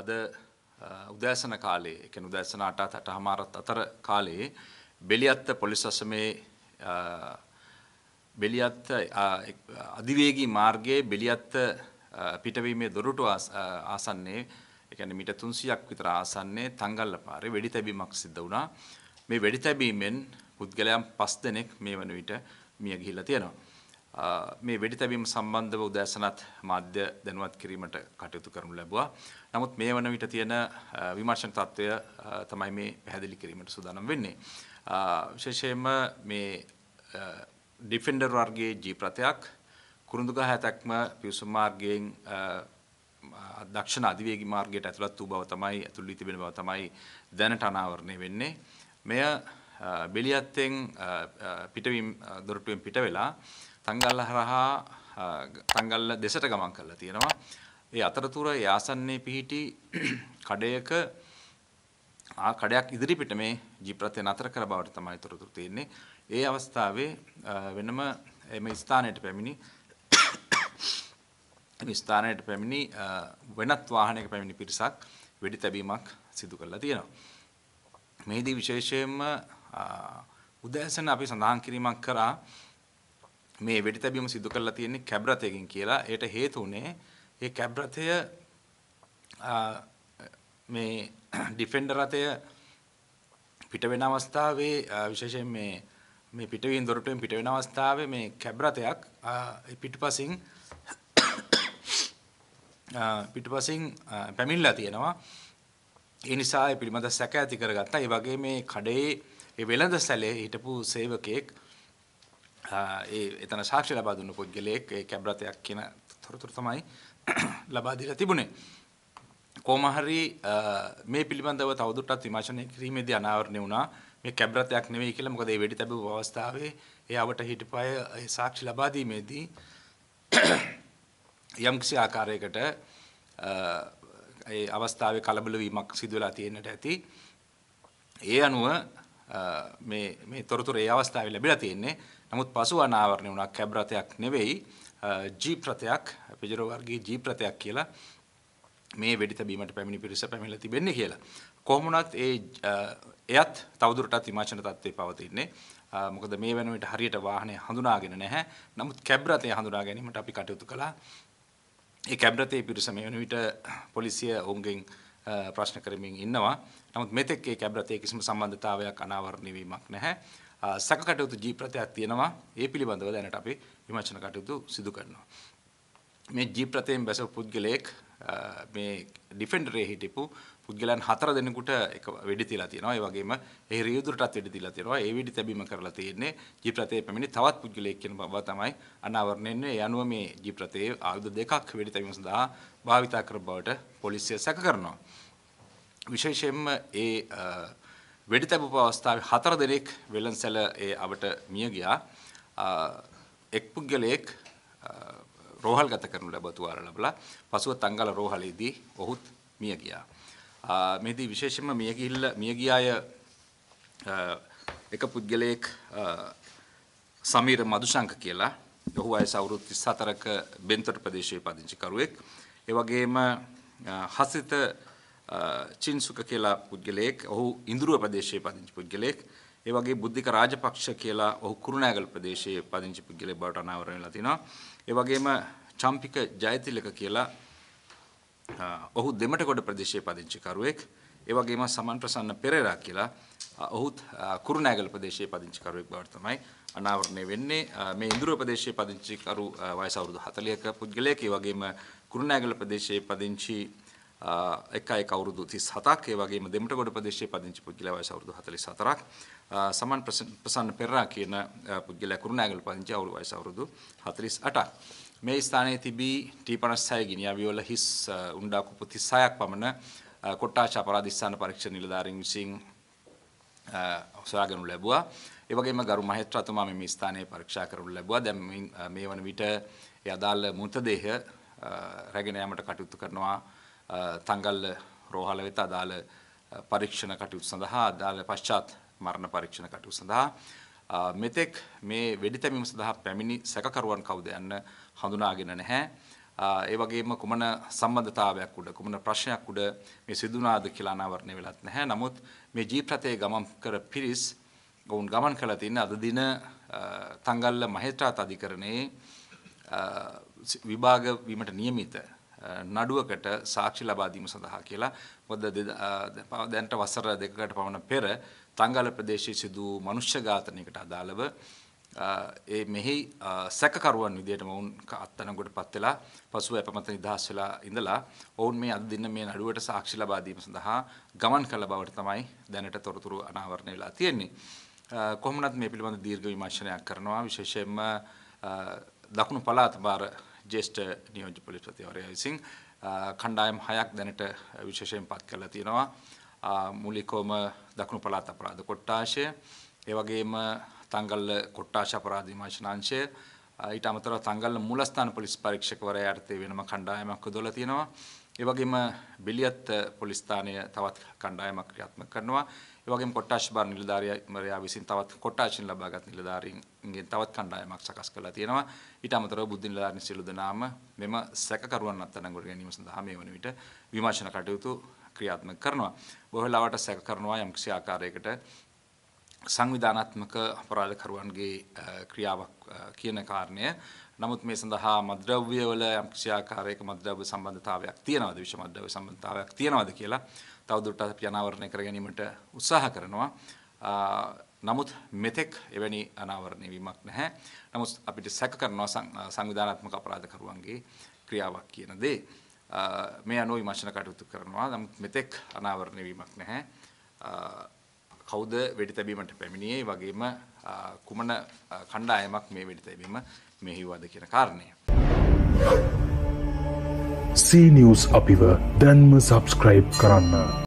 අද උදෑසන කාලේ එක උදෑසන අටත් අට හමාරත් අතර කාලයේ බෙලියත්ත පොලිස් අසමේ බෙලියත්ත අධිවේගී මාර්ගයේ බෙලියත්ත පිටවීමේ දොරටු ආසන්නේ එකන මිට තුන්සියක් විතර ආසන්නේ තංගල්ල පාරේ වෙඩි තැබීමක් සිද්ධ වුණා මේ වෙඩි තැබීමෙන් පුද්ගලයන් පස් දෙනෙක් මේ වන විට මිය ගිහිලා තියෙනවා මේ වෙඩි තැබීම සම්බන්ධව උදෑසනත් මාධ්‍ය දැනුවත් කිරීමට කටයුතු කරනු ලැබුවා. නමුත් මේ වන විට තියෙන විමර්ශන තත්ත්වය තමයි මේ පැහැදිලි කිරීමට සූදානම් වෙන්නේ. විශේෂයෙන්ම මේ ඩිෆෙන්ඩර් වර්ගයේ ජී ප්‍රතයක් කුරුඳුගහ ඇතක්ම පිවිසුම් මාර්ගයෙන් දක්ෂණ අධිවේගී මාර්ගයට ඇතුළත් වූ බව තමයි ඇතුළු වී තිබෙන බව තමයි දැනට අනාවරණය වෙන්නේ. මෙය බෙලියත්තෙන් පිටවීම් දොරටුවෙන් පිට වෙලා තංගල්ල හරහා තංගල්ල දෙසට ගමන් කරලා තියෙනවා. ඒ අතරතුර ඒ ආසන්නයේ පිහිටි කඩයක ආ කඩයක් ඉදිරිපිට මේ ජීප්‍රත්‍ය නතර කර බවට තමයි තොරතුරු තියෙන්නේ. ඒ අවස්ථාවේ වෙනම එම ස්ථානයට පැමිණි ස්ථානයට පැමිණි වෙනත් වාහනයක පැමිණි පිරිසක් වෙඩි තැබීමක් සිදු කරලා තියෙනවා. මෙහිදී විශේෂයෙන්ම උදෑසන අපි සඳහන් කිරීමක් කරා මේ වෙඩි තැබීම සිදු කරලා තියෙන්නේ කැබ්රතයකින් කියලා. ඒට හේතු උනේ ඒ කැබ්රතය මේ ඩිෆෙන්ඩර් රතය පිට වෙන අවස්ථාවේ විශේෂයෙන් මේ මේ පිටවින් දොරටුවෙන් පිට වෙන අවස්ථාවේ මේ කැබ්රතයක් පිටුපසින් පිටුපසින් පැමිණලා තියෙනවා. ඒ නිසා ඒ පිළිබඳ සැක ඇති කරගත්තා. ඒ වගේ මේ කඩේ ඒ වෙළඳ සැලේ හිටපු සේවකයෙක් ඒ එතන සාක්ෂි ලබා දුන්න පුද්ගලයෙක් ඒ කැබ්‍රතයක් කියන තොරතුරු තමයි ලබා දීලා තිබුණේ. කොහොම හරි මේ පිළිබඳව තවදුරටත් විමර්ශනය කිරීමේදී අනාවරණය වුණා මේ කැබ්‍රතයක් නෙවෙයි කියලා. මොකද ඒ වෙඩි තැබූ අවස්ථාවේ එයාවට හිටපය ඒ සාක්ෂි ලබා දීමේදී යම්කිසි ආකාරයකට ඒ අවස්ථාවේ කලබල වීමක් සිදු වෙලා තියෙන්නට ඇති. ඒ අනුව මේ මේ තොරතුරු ඒ අවස්ථාවේ ලැබිලා තියෙන්නේ. නමුත් පසු අනාවරණය වුණා කැබ් රථයක් නෙවෙයි ජීප් රථයක් පෙජරෝ වර්ගයේ ජීප් රථයක් කියලා මේ වෙඩි තැබීමට පැමිණි පිරිස පැමිණලා තිබෙන්නේ කියලා. කොහොම වුණත් ඒ එයත් තවදුරටත් විමර්ශන තත්ත්වයේ පවතින්නේ. මොකද මේ වෙන විට හරියට වාහනය හඳුනාගෙන නැහැ. නමුත් කැබ් රථය හඳුනා ගැනීමට අපි කටයුතු කළා. ඒ කැබ් රථයේ පිරිස මේ වෙන විට පොලිසිය ඔවුන්ගෙන් ප්‍රශ්න කරමින් ඉන්නවා. නමුත් මෙතෙක් ඒ කැබරතේ කිසිම සම්බන්ධතාවයක් අනාවරණය වීමක් නැහැ. සැකකටයුතු ජීප්‍රතයක් තියෙනවා. ඒ පිළිබඳව දැනට අපි විමර්ශන කටයුතු සිදු කරනවා. මේ ජීප්‍රතයෙන් බැසව පුද්ගලයෙක් මේ ඩිෆෙන්ඩරේ හිටපු පුද්ගලයන් හතර දෙනෙකුට එක වෙඩි තියලා තියෙනවා. ඒ වගේම ඒ රියුදුරටත් වෙඩි තියලා තියෙනවා. ඒ වෙඩි තැබීම කරලා තියෙන්නේ ජීප් රථයේ පැමිණි තවත් පුද්ගලයෙක් කියන බව තමයි අනාවරණය වෙන්නේ. ඒ අනුව මේ ජීප් රථයේ ආයුධ දෙකක් වෙඩි තැබීම සඳහා භාවිතා කර බවට පොලිසිය සැක කරනවා. විශේෂයෙන්ම ඒ වෙඩි තැබපු අවස්ථාවේ හතර දෙනෙක් වෙළඳසැල ඒ අවට මිය ගියා. එක් පුද්ගලයෙක් රෝහල්ගත කරනු ලැබතු ආර ලැබලා පසුව තංගල රෝහලේදී ඔහුත් මිය ගියා. මේදී විශේෂයෙන්ම මිය ගිහිල්ල මිය ගියාය එක පුද්ගලයෙක් සමීර මදුශංක කියලා ඔහු වයස අවුරුදු 34ක බෙන්තර ප්‍රදේශයේ පදිංචි කරුවෙක්. ඒ වගේම හසිත චින්සුක කියලා පුද්ගලයෙක් ඔහු ඉන්දුරුව ප්‍රදේශයේ පදිංචි පුද්ගලයෙක්. ඒ වගේ බුද්ධික රාජපක්ෂ කියලා ඔහු කුරුණෑගල ප්‍රදේශයේ පදිංචි පුද්ගලයෙක් බවට අනාවරණ වෙලා තිනවා. ඒ වගේම චම්පික ජයතිලක කියලා ඔහු දෙමටගොඩ ප්‍රදේශයේ පදිංචි කරුවෙක්. ඒ වගේම සමන් ප්‍රසන්න පෙරේරා කියලා ඔහුත් කුරුණෑගල ප්‍රදේශයේ පදිංචි කරුවෙක් බවට තමයි අනාවරණය වෙන්නේ. මේ ඉන්දුර ප්‍රදේශයේ පදිංචි කරු වයස අවුරුදු 40ක පුද්ගලයෙක්. ඒ වගේම කුරුණෑගල ප්‍රදේශයේ පදිංචි එක අය කවුරුදු 37ක් ඒ වගේම දෙමටගොඩ ප්‍රදේශයේ පදිංචි පුද්ගලයා වයස අවුරුදු 44ක් සමන් ප්‍රසන්න පෙරරා කියන පුද්ගලයා කුරුණෑගල පදිංචි අවුරුදු වයස අවුරුදු 48ක් මේ ස්ථානයේ තිබී T56 ගිනියා වියෝල හිස් උණ්ඩා කුපු 36ක් පමණ කොට්ටාච අපරාධ ස්ථාන පරීක්ෂණ නිලධාරීන් විසින් සොයාගනු ලැබුවා ඒ වගේම ගරු මහේත්‍රාතුමා මේ ස්ථානයේ පරීක්ෂා කරනු ලැබුවා දැන් මේ වන විට ඒ අදාළ මృతදේහ රැගෙන යාමට කටයුතු කරනවා තංගල්ල රෝහල වෙත අදාළ පරීක්ෂණ කටයුතු සඳහා අදාළ පශ්චාත් මරණ පරීක්ෂණ කටයුතු සඳහා මෙතෙක් මේ වෙඩිතැබීම සඳහා පැමිණි සැකකරුවන් කවුද යන්න හඳුනාගෙන නැහැ. ඒ වගේම කුමන සම්බන්ධතාවයක් උඩ කුමන ප්‍රශ්නයක් උඩ මේ සිදුනාද කියලා අනාවරණය වෙලත් නැහැ. නමුත් මේ ජීප් රථයේ ගමන් කර පිරිස් ඔවුන් ගමන් කළා තින්නේ අද දින තංගල්ල මහේත්‍රාත් අධිකරණයේ විභාග වීමට නියමිත නඩුවකට සාක්ෂි ලබා දීම සඳහා කියලා මොකද දැන්ට වසර දෙකකට පමණ පෙර තංගල ප්‍රදේශයේ සිදු වූ මනුෂ්‍ය ඝාතනයකට අදාළව ඒ මෙහි සැකකරුවන් විදිහට මොවුන් අත්අඩංගුවටපත් වෙලා පසුව අපමත නිදහස් වෙලා ඉඳලා ඔවුන් මේ අද දින මේ නඩුවට සාක්ෂි ලබා දීම සඳහා ගමන් කළ බවට තමයි දැනට තොරතුරු අනාවරණය වෙලා තියෙන්නේ. කොහොමනත් මේ පිළිබඳ දීර්ඝ විමර්ශනයක් කරනවා විශේෂයෙන්ම දකුණු පළාත් භාර ජේෂ්ඨ නියෝජ්‍ය පොලිස්පතිවරයා විසින් කණ්ඩායම් හයක් දැනට විශේෂයෙන් පත් කරලා තියෙනවා. මූලිකවම දකුණු පළාත් අපරාධ කොට්ටාශය, ඒ වගේම තංගල්ල කොට්ටාශ අපරාධ විමර්ශනාංශය, ඊට අමතරව තංගල්ල මූලස්ථාන පොලිස් පරීක්ෂකවරයා යටතේ වෙනම කණ්ඩායමක් යොදවලා තියෙනවා. ඒ වගේම බෙලියත් පොලිස් ස්ථානය තවත් කණ්ඩායමක් ක්‍රියාත්මක කරනවා. ඒ වගේම කොට්ටාෂ් බාර් නිලධාරියා විසින් තවත් කොට්ටාෂින් ලබාගත් නිලධාරීන්ගෙන් තවත් කණ්ඩායමක් සකස් කරලා තියෙනවා. ඊට අමතරව බුද්ධ නිලධාරීන් සියලු දෙනාම මෙම සැකකරුවන් අත්අඩංගුවට ගැනීම සඳහා මේ වන විට විමර්ශන කටයුතු ක්‍රියාත්මක කරනවා. බොහෝ වෙලාවට සැක කරනවා යම්කිසි ආකාරයකට සංවිධානත්මක අපරාධකරුවන්ගේ ක්‍රියාවක් කියන කාරණය නමුත් මේ සඳහා මද්‍රව්‍යවල යම්ක්ෂයාකාරයක මද්‍රව්‍ය සම්බන්ධතාවයක් තියෙනවද විශ මද්‍රව්‍ය සම්බන්ධතාවයක් තියෙනවද කියලා තවදුරටත් අපි අනාවරණය කර ගැනීමට උත්සාහ කරනවා නමුත් මෙතෙක් එවැනි අනාවරණය වීමක් නැහැ නමුත් අපිට සැක කරනවා සංවිධානාත්මක අපරාධකරුවන්ගේ ක්‍රියාවක් කියන දේ මේ අනුව විමර්ශන කටයුතු කරනවා නමුත් මෙතෙක් අනාවරණය වීමක් නැහැ කවුද වෙඩි තැබීමට පැමිණියේ වගේම කුමන කණ්ඩායමක් මේ වෙඩි තැබීම මෙහිවද කියන කාරණය. සීනිියස් අපිව දැන්ම සබස්ක්‍රයිබ් කරන්න.